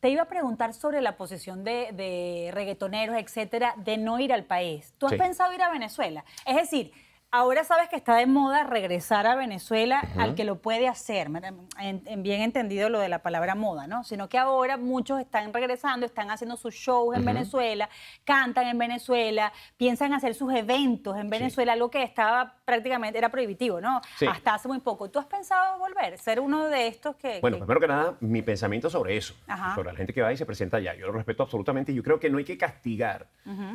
Te iba a preguntar sobre la posición de, de reggaetoneros, etcétera, de no ir al país. ¿Tú has pensado ir a Venezuela? Es decir, Ahora sabes que está de moda regresar a Venezuela al que lo puede hacer, en, bien entendido lo de la palabra moda, ¿no? Sino que ahora muchos están regresando, están haciendo sus shows en Venezuela, cantan en Venezuela, piensan hacer sus eventos en Venezuela, algo que estaba prácticamente, era prohibitivo, ¿no? Hasta hace muy poco. ¿Tú has pensado volver, ser uno de estos que... Bueno, primero que nada, mi pensamiento sobre eso, Ajá. sobre la gente que va y se presenta allá, yo lo respeto absolutamente y yo creo que no hay que castigar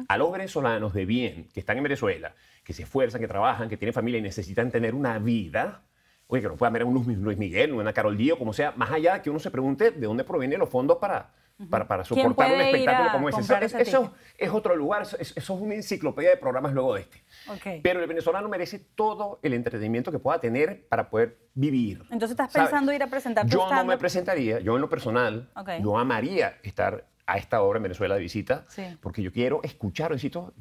a los venezolanos de bien que están en Venezuela, que se esfuerzan, que trabajan que tienen familia y necesitan tener una vida, oye, que no pueda ver un Luis Miguel, una Carol Díaz, como sea, más allá de que uno se pregunte de dónde provienen los fondos para, para, para soportar un espectáculo como ese. Eso, eso es otro lugar, eso, es una enciclopedia de programas luego de este. Pero el venezolano merece todo el entretenimiento que pueda tener para poder vivir. Entonces estás pensando ir a presentar Yo no me presentaría, yo en lo personal, no yo amaría estar a esta obra en Venezuela de visita, porque yo quiero escuchar, necesito...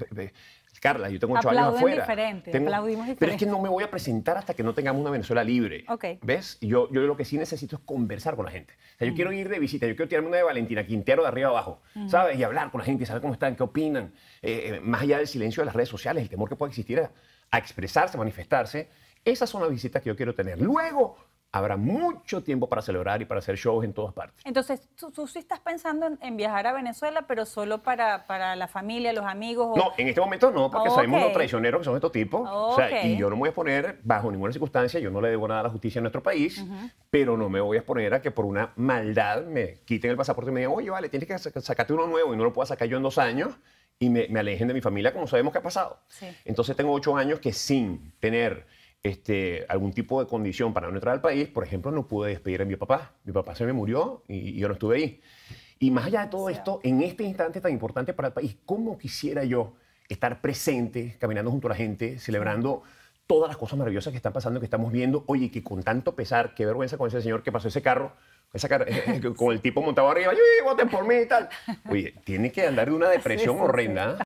Carla, yo tengo ocho años afuera. Pero es que no me voy a presentar hasta que no tengamos una Venezuela libre. ¿Ves? Yo, yo lo que sí necesito es conversar con la gente. O sea, yo mm. quiero ir de visita, yo quiero tirarme una de Valentina Quintero de arriba abajo, mm. ¿sabes? Y hablar con la gente, saber cómo están, qué opinan. Eh, eh, más allá del silencio de las redes sociales, el temor que puede existir a, a expresarse, manifestarse. Esas son las visitas que yo quiero tener. Luego habrá mucho tiempo para celebrar y para hacer shows en todas partes. Entonces, tú, sí estás pensando en, viajar a Venezuela, pero solo para, para la familia, los amigos. No, en este momento no, porque sabemos los traicioneros que son estos tipos. y yo no me voy a exponer bajo ninguna circunstancia, yo no le debo nada a la justicia en nuestro país, pero no me voy a exponer a que por una maldad me quiten el pasaporte y me digan, oye, vale, tienes que sacarte uno nuevo y no lo puedo sacar yo en dos años y me, alejen de mi familia como sabemos que ha pasado. Entonces tengo ocho años que sin tener este, algún tipo de condición para no entrar al país, por ejemplo, no pude despedir a mi papá. Mi papá se me murió y, yo no estuve ahí. Y más allá de todo esto, en este instante tan importante para el país, ¿cómo quisiera yo estar presente, caminando junto a la gente, celebrando todas las cosas maravillosas que están pasando, que estamos viendo? Oye, que con tanto pesar, qué vergüenza con ese señor que pasó ese carro, con el tipo montado arriba, voten por mí y tal. Oye, tiene que andar de una depresión horrenda.